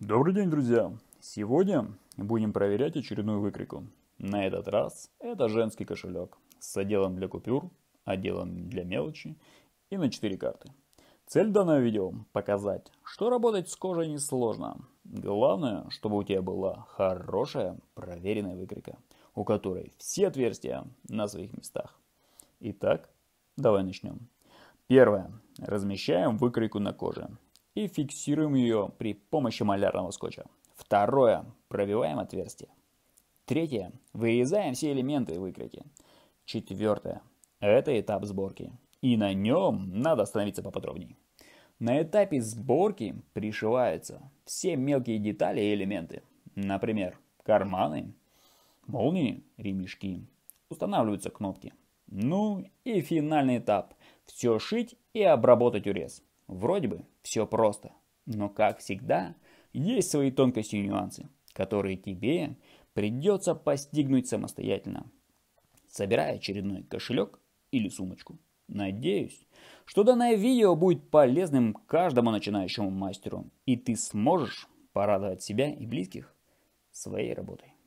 Добрый день, друзья! Сегодня будем проверять очередную выкройку. На этот раз это женский кошелек с отделом для купюр, отделом для мелочи и на 4 карты. Цель данного видео – показать, что работать с кожей несложно. Главное, чтобы у тебя была хорошая проверенная выкройка, у которой все отверстия на своих местах. Итак, давай начнем. Первое. Размещаем выкройку на коже и фиксируем ее при помощи малярного скотча. Второе. Пробиваем отверстие. Третье. Вырезаем все элементы выкройки. Четвертое. Это этап сборки. И на нем надо остановиться поподробнее. На этапе сборки пришиваются все мелкие детали и элементы. Например, карманы, молнии, ремешки. Устанавливаются кнопки. Ну и финальный этап все шить и обработать урез. Вроде бы все просто, но как всегда есть свои тонкости и нюансы, которые тебе придется постигнуть самостоятельно, собирая очередной кошелек или сумочку. Надеюсь, что данное видео будет полезным каждому начинающему мастеру, и ты сможешь порадовать себя и близких своей работой.